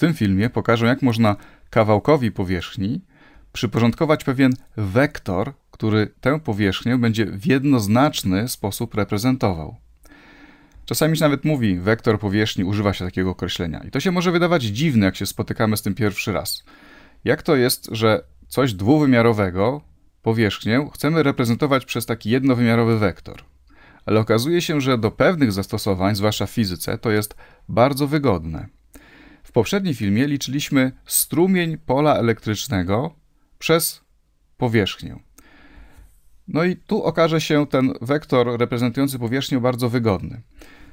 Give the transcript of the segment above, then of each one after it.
tym filmie pokażę, jak można kawałkowi powierzchni przyporządkować pewien wektor, który tę powierzchnię będzie w jednoznaczny sposób reprezentował. Czasami się nawet mówi, wektor powierzchni używa się takiego określenia. I to się może wydawać dziwne, jak się spotykamy z tym pierwszy raz. Jak to jest, że coś dwuwymiarowego, powierzchnię, chcemy reprezentować przez taki jednowymiarowy wektor? Ale okazuje się, że do pewnych zastosowań, zwłaszcza w fizyce, to jest bardzo wygodne. W poprzednim filmie liczyliśmy strumień pola elektrycznego przez powierzchnię. No i tu okaże się ten wektor reprezentujący powierzchnię bardzo wygodny.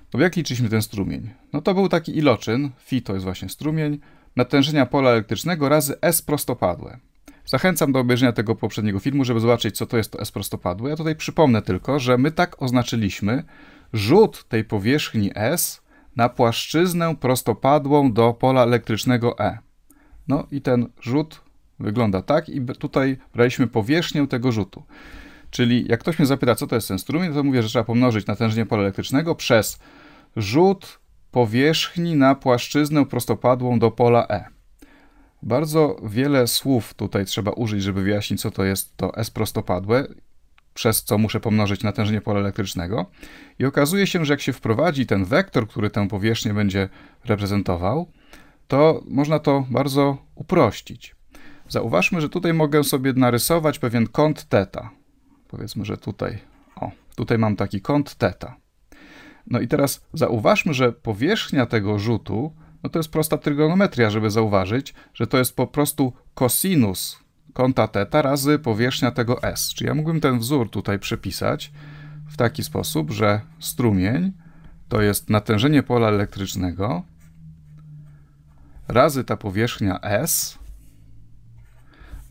To no jak liczyliśmy ten strumień? No to był taki iloczyn, φ to jest właśnie strumień, natężenia pola elektrycznego razy S prostopadłe. Zachęcam do obejrzenia tego poprzedniego filmu, żeby zobaczyć, co to jest to S prostopadłe. Ja tutaj przypomnę tylko, że my tak oznaczyliśmy rzut tej powierzchni S na płaszczyznę prostopadłą do pola elektrycznego E. No i ten rzut wygląda tak i tutaj braliśmy powierzchnię tego rzutu. Czyli jak ktoś mnie zapyta, co to jest ten strumień, to mówię, że trzeba pomnożyć natężenie pola elektrycznego przez rzut powierzchni na płaszczyznę prostopadłą do pola E. Bardzo wiele słów tutaj trzeba użyć, żeby wyjaśnić, co to jest to S prostopadłe przez co muszę pomnożyć natężenie pola elektrycznego. I okazuje się, że jak się wprowadzi ten wektor, który tę powierzchnię będzie reprezentował, to można to bardzo uprościć. Zauważmy, że tutaj mogę sobie narysować pewien kąt teta. Powiedzmy, że tutaj, o, tutaj mam taki kąt teta. No i teraz zauważmy, że powierzchnia tego rzutu, no to jest prosta trygonometria, żeby zauważyć, że to jest po prostu kosinus kąta θ razy powierzchnia tego S. Czyli ja mógłbym ten wzór tutaj przepisać w taki sposób, że strumień to jest natężenie pola elektrycznego razy ta powierzchnia S,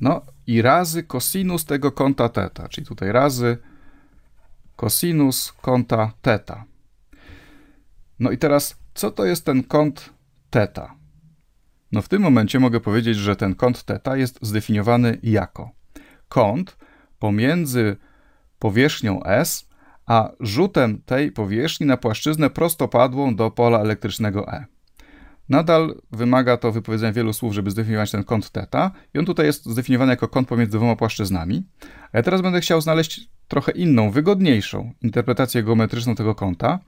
no i razy kosinus tego kąta θ, czyli tutaj razy kosinus kąta θ. No i teraz, co to jest ten kąt θ? No w tym momencie mogę powiedzieć, że ten kąt θ jest zdefiniowany jako kąt pomiędzy powierzchnią S a rzutem tej powierzchni na płaszczyznę prostopadłą do pola elektrycznego E. Nadal wymaga to wypowiedzenia wielu słów, żeby zdefiniować ten kąt θ i on tutaj jest zdefiniowany jako kąt pomiędzy dwoma płaszczyznami. A ja teraz będę chciał znaleźć trochę inną, wygodniejszą interpretację geometryczną tego kąta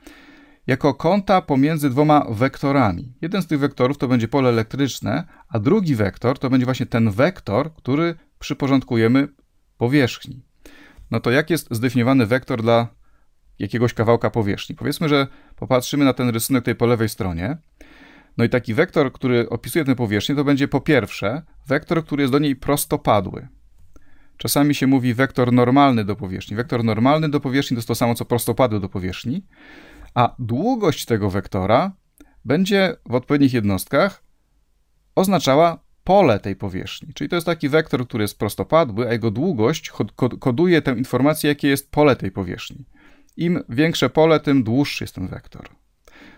jako kąta pomiędzy dwoma wektorami. Jeden z tych wektorów to będzie pole elektryczne, a drugi wektor to będzie właśnie ten wektor, który przyporządkujemy powierzchni. No to jak jest zdefiniowany wektor dla jakiegoś kawałka powierzchni? Powiedzmy, że popatrzymy na ten rysunek tutaj po lewej stronie. No i taki wektor, który opisuje tę powierzchnię, to będzie po pierwsze wektor, który jest do niej prostopadły. Czasami się mówi wektor normalny do powierzchni. Wektor normalny do powierzchni to jest to samo, co prostopadły do powierzchni a długość tego wektora będzie w odpowiednich jednostkach oznaczała pole tej powierzchni. Czyli to jest taki wektor, który jest prostopadły, a jego długość koduje tę informację, jakie jest pole tej powierzchni. Im większe pole, tym dłuższy jest ten wektor.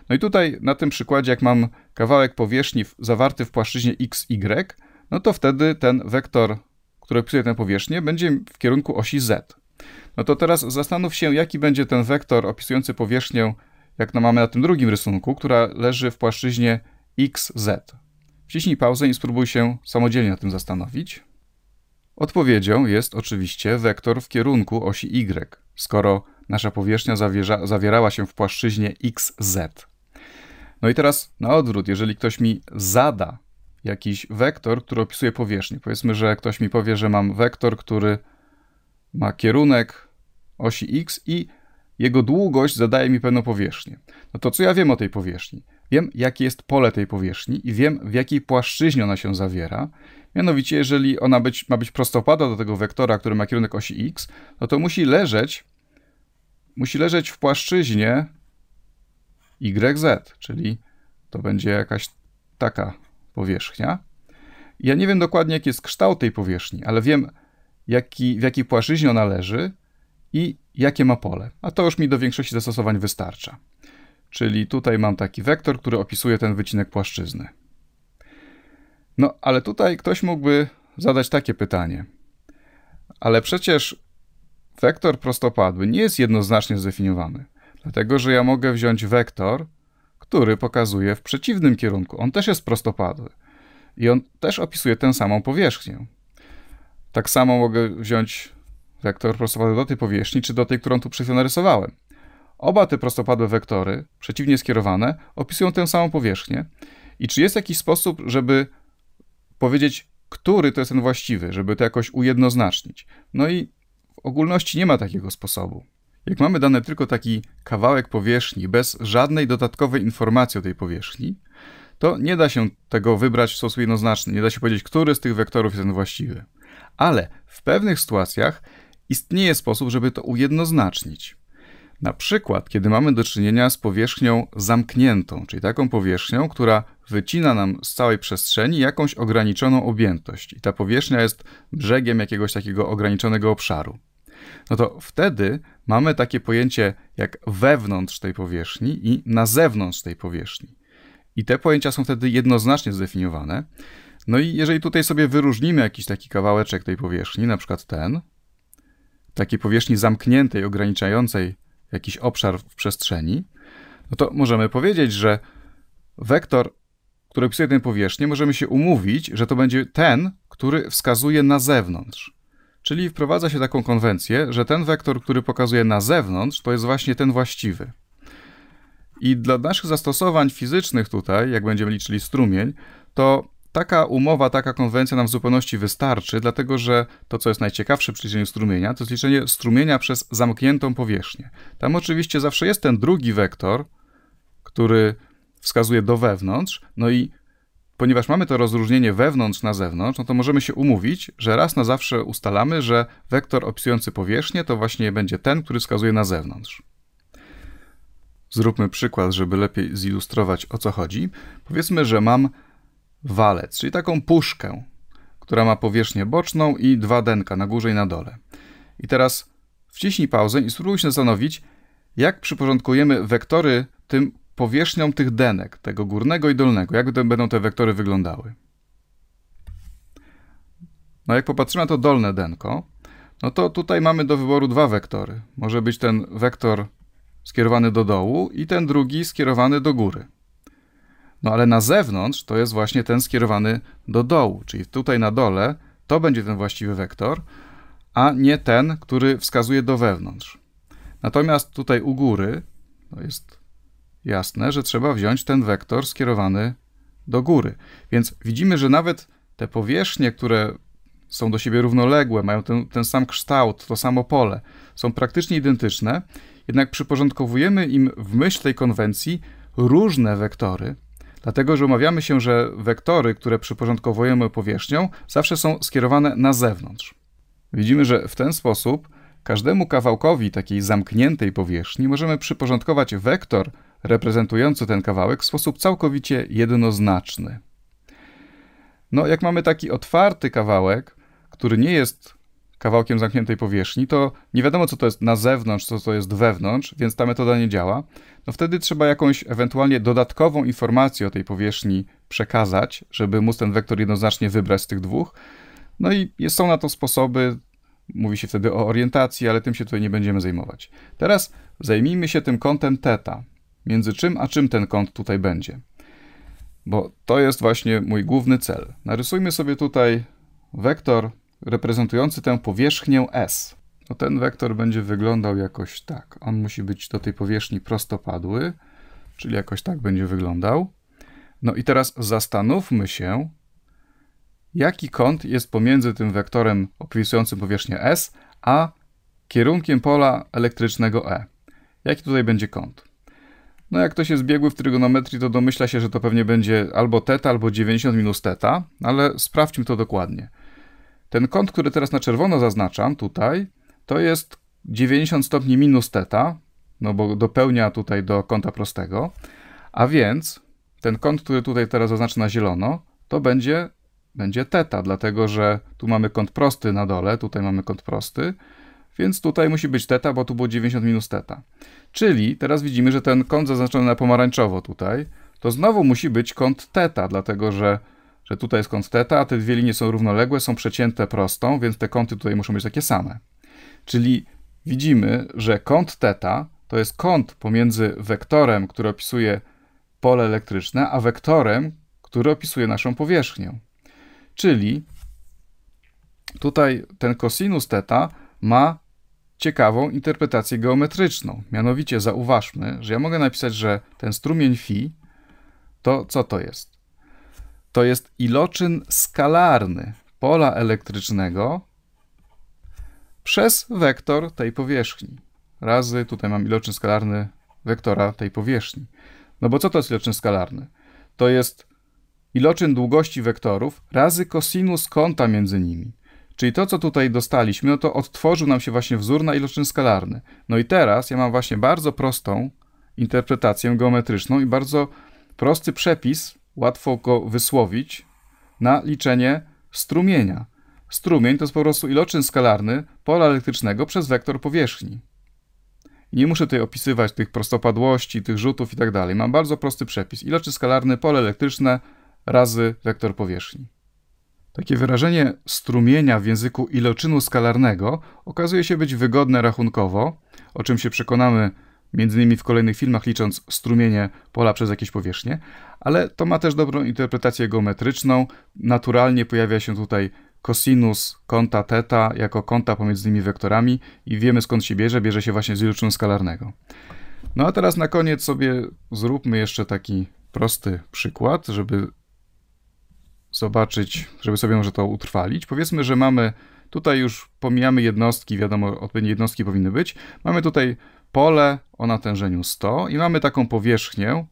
No i tutaj na tym przykładzie, jak mam kawałek powierzchni zawarty w płaszczyźnie x y, no to wtedy ten wektor, który opisuje tę powierzchnię, będzie w kierunku osi z. No to teraz zastanów się, jaki będzie ten wektor opisujący powierzchnię jak no mamy na tym drugim rysunku, która leży w płaszczyźnie XZ. Wciśnij pauzę i spróbuj się samodzielnie na tym zastanowić. Odpowiedzią jest oczywiście wektor w kierunku osi Y, skoro nasza powierzchnia zawierza, zawierała się w płaszczyźnie XZ. No i teraz na odwrót, jeżeli ktoś mi zada jakiś wektor, który opisuje powierzchnię, powiedzmy, że ktoś mi powie, że mam wektor, który ma kierunek osi X i jego długość zadaje mi pewną powierzchnię. No to co ja wiem o tej powierzchni? Wiem, jakie jest pole tej powierzchni i wiem, w jakiej płaszczyźnie ona się zawiera. Mianowicie, jeżeli ona być, ma być prostopada do tego wektora, który ma kierunek osi x, no to musi leżeć, musi leżeć w płaszczyźnie yz, czyli to będzie jakaś taka powierzchnia. Ja nie wiem dokładnie, jaki jest kształt tej powierzchni, ale wiem, jaki, w jakiej płaszczyźnie ona leży i jakie ma pole, a to już mi do większości zastosowań wystarcza. Czyli tutaj mam taki wektor, który opisuje ten wycinek płaszczyzny. No, ale tutaj ktoś mógłby zadać takie pytanie. Ale przecież wektor prostopadły nie jest jednoznacznie zdefiniowany, dlatego że ja mogę wziąć wektor, który pokazuje w przeciwnym kierunku. On też jest prostopadły i on też opisuje tę samą powierzchnię. Tak samo mogę wziąć wektor prostopadły do tej powierzchni, czy do tej, którą tu przed chwilą narysowałem. Oba te prostopadłe wektory, przeciwnie skierowane, opisują tę samą powierzchnię. I czy jest jakiś sposób, żeby powiedzieć, który to jest ten właściwy, żeby to jakoś ujednoznacznić? No i w ogólności nie ma takiego sposobu. Jak mamy dane tylko taki kawałek powierzchni, bez żadnej dodatkowej informacji o tej powierzchni, to nie da się tego wybrać w sposób jednoznaczny. Nie da się powiedzieć, który z tych wektorów jest ten właściwy. Ale w pewnych sytuacjach istnieje sposób, żeby to ujednoznacznić. Na przykład, kiedy mamy do czynienia z powierzchnią zamkniętą, czyli taką powierzchnią, która wycina nam z całej przestrzeni jakąś ograniczoną objętość, i ta powierzchnia jest brzegiem jakiegoś takiego ograniczonego obszaru, no to wtedy mamy takie pojęcie jak wewnątrz tej powierzchni i na zewnątrz tej powierzchni. I te pojęcia są wtedy jednoznacznie zdefiniowane. No i jeżeli tutaj sobie wyróżnimy jakiś taki kawałeczek tej powierzchni, na przykład ten, takiej powierzchni zamkniętej, ograniczającej jakiś obszar w przestrzeni, no to możemy powiedzieć, że wektor, który opisuje tę powierzchnię, możemy się umówić, że to będzie ten, który wskazuje na zewnątrz. Czyli wprowadza się taką konwencję, że ten wektor, który pokazuje na zewnątrz, to jest właśnie ten właściwy. I dla naszych zastosowań fizycznych tutaj, jak będziemy liczyli strumień, to Taka umowa, taka konwencja nam w zupełności wystarczy, dlatego że to, co jest najciekawsze przy liczeniu strumienia, to jest liczenie strumienia przez zamkniętą powierzchnię. Tam oczywiście zawsze jest ten drugi wektor, który wskazuje do wewnątrz, no i ponieważ mamy to rozróżnienie wewnątrz na zewnątrz, no to możemy się umówić, że raz na zawsze ustalamy, że wektor opisujący powierzchnię to właśnie będzie ten, który wskazuje na zewnątrz. Zróbmy przykład, żeby lepiej zilustrować o co chodzi. Powiedzmy, że mam walec, czyli taką puszkę, która ma powierzchnię boczną i dwa denka na górze i na dole. I teraz wciśnij pauzę i spróbuj się zastanowić, jak przyporządkujemy wektory tym powierzchnią tych denek, tego górnego i dolnego. Jak będą te wektory wyglądały? No jak popatrzymy na to dolne denko, no to tutaj mamy do wyboru dwa wektory. Może być ten wektor skierowany do dołu i ten drugi skierowany do góry. No ale na zewnątrz to jest właśnie ten skierowany do dołu, czyli tutaj na dole to będzie ten właściwy wektor, a nie ten, który wskazuje do wewnątrz. Natomiast tutaj u góry to jest jasne, że trzeba wziąć ten wektor skierowany do góry. Więc widzimy, że nawet te powierzchnie, które są do siebie równoległe, mają ten, ten sam kształt, to samo pole, są praktycznie identyczne, jednak przyporządkowujemy im w myśl tej konwencji różne wektory, Dlatego, że umawiamy się, że wektory, które przyporządkowujemy powierzchnią, zawsze są skierowane na zewnątrz. Widzimy, że w ten sposób każdemu kawałkowi takiej zamkniętej powierzchni możemy przyporządkować wektor reprezentujący ten kawałek w sposób całkowicie jednoznaczny. No, jak mamy taki otwarty kawałek, który nie jest kawałkiem zamkniętej powierzchni, to nie wiadomo, co to jest na zewnątrz, co to jest wewnątrz, więc ta metoda nie działa. No wtedy trzeba jakąś ewentualnie dodatkową informację o tej powierzchni przekazać, żeby móc ten wektor jednoznacznie wybrać z tych dwóch. No i są na to sposoby, mówi się wtedy o orientacji, ale tym się tutaj nie będziemy zajmować. Teraz zajmijmy się tym kątem θ. Między czym a czym ten kąt tutaj będzie? Bo to jest właśnie mój główny cel. Narysujmy sobie tutaj wektor reprezentujący tę powierzchnię S. No ten wektor będzie wyglądał jakoś tak. On musi być do tej powierzchni prostopadły, czyli jakoś tak będzie wyglądał. No i teraz zastanówmy się, jaki kąt jest pomiędzy tym wektorem opisującym powierzchnię S, a kierunkiem pola elektrycznego E. Jaki tutaj będzie kąt? No jak ktoś jest zbiegły w trygonometrii, to domyśla się, że to pewnie będzie albo teta, albo 90 minus teta, ale sprawdźmy to dokładnie. Ten kąt, który teraz na czerwono zaznaczam tutaj, to jest 90 stopni minus teta, no bo dopełnia tutaj do kąta prostego, a więc ten kąt, który tutaj teraz zaznaczę na zielono, to będzie, będzie θ, dlatego że tu mamy kąt prosty na dole, tutaj mamy kąt prosty, więc tutaj musi być teta, bo tu było 90 minus teta. Czyli teraz widzimy, że ten kąt zaznaczony na pomarańczowo tutaj, to znowu musi być kąt teta, dlatego że że tutaj jest kąt θ, a te dwie linie są równoległe, są przecięte prostą, więc te kąty tutaj muszą być takie same. Czyli widzimy, że kąt θ to jest kąt pomiędzy wektorem, który opisuje pole elektryczne, a wektorem, który opisuje naszą powierzchnię. Czyli tutaj ten kosinus θ ma ciekawą interpretację geometryczną. Mianowicie zauważmy, że ja mogę napisać, że ten strumień φ to co to jest? to jest iloczyn skalarny pola elektrycznego przez wektor tej powierzchni. Razy tutaj mam iloczyn skalarny wektora tej powierzchni. No bo co to jest iloczyn skalarny? To jest iloczyn długości wektorów razy kosinus kąta między nimi. Czyli to, co tutaj dostaliśmy, no to odtworzył nam się właśnie wzór na iloczyn skalarny. No i teraz ja mam właśnie bardzo prostą interpretację geometryczną i bardzo prosty przepis łatwo go wysłowić na liczenie strumienia. Strumień to jest po prostu iloczyn skalarny pola elektrycznego przez wektor powierzchni. Nie muszę tutaj opisywać tych prostopadłości, tych rzutów i tak dalej. Mam bardzo prosty przepis. Iloczyn skalarny pole elektryczne razy wektor powierzchni. Takie wyrażenie strumienia w języku iloczynu skalarnego okazuje się być wygodne rachunkowo, o czym się przekonamy między innymi w kolejnych filmach licząc strumienie pola przez jakieś powierzchnie, ale to ma też dobrą interpretację geometryczną. Naturalnie pojawia się tutaj kosinus kąta θ jako kąta pomiędzy tymi wektorami i wiemy skąd się bierze, bierze się właśnie z iloczynu skalarnego. No a teraz na koniec sobie zróbmy jeszcze taki prosty przykład, żeby zobaczyć, żeby sobie może to utrwalić. Powiedzmy, że mamy, tutaj już pomijamy jednostki, wiadomo, odpowiednie jednostki powinny być. Mamy tutaj pole o natężeniu 100 i mamy taką powierzchnię.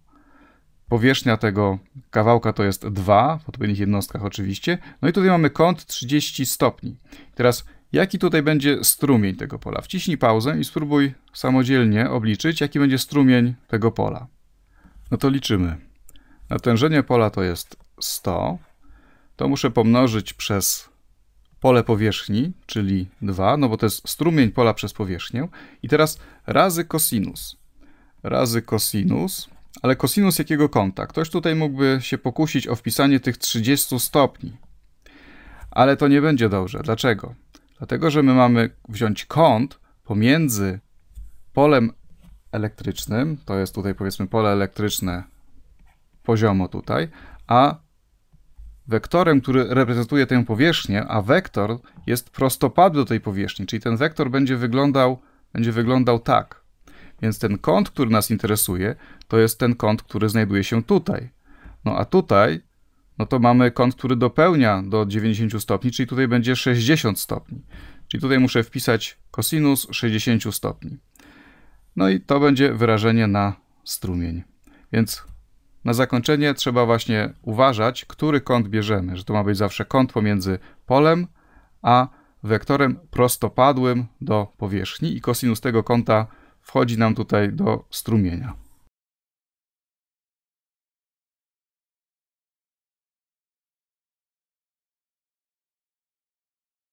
Powierzchnia tego kawałka to jest 2, w odpowiednich jednostkach oczywiście. No i tutaj mamy kąt 30 stopni. Teraz jaki tutaj będzie strumień tego pola? Wciśnij pauzę i spróbuj samodzielnie obliczyć, jaki będzie strumień tego pola. No to liczymy. Natężenie pola to jest 100. To muszę pomnożyć przez pole powierzchni, czyli 2, no bo to jest strumień pola przez powierzchnię. I teraz razy kosinus. Razy kosinus, ale kosinus jakiego kąta? Ktoś tutaj mógłby się pokusić o wpisanie tych 30 stopni. Ale to nie będzie dobrze. Dlaczego? Dlatego, że my mamy wziąć kąt pomiędzy polem elektrycznym, to jest tutaj powiedzmy pole elektryczne poziomo tutaj, a wektorem, który reprezentuje tę powierzchnię, a wektor jest prostopadły do tej powierzchni, czyli ten wektor będzie wyglądał, będzie wyglądał tak. Więc ten kąt, który nas interesuje, to jest ten kąt, który znajduje się tutaj. No a tutaj, no to mamy kąt, który dopełnia do 90 stopni, czyli tutaj będzie 60 stopni. Czyli tutaj muszę wpisać kosinus 60 stopni. No i to będzie wyrażenie na strumień. Więc na zakończenie trzeba właśnie uważać, który kąt bierzemy, że to ma być zawsze kąt pomiędzy polem a wektorem prostopadłym do powierzchni i kosinus tego kąta wchodzi nam tutaj do strumienia.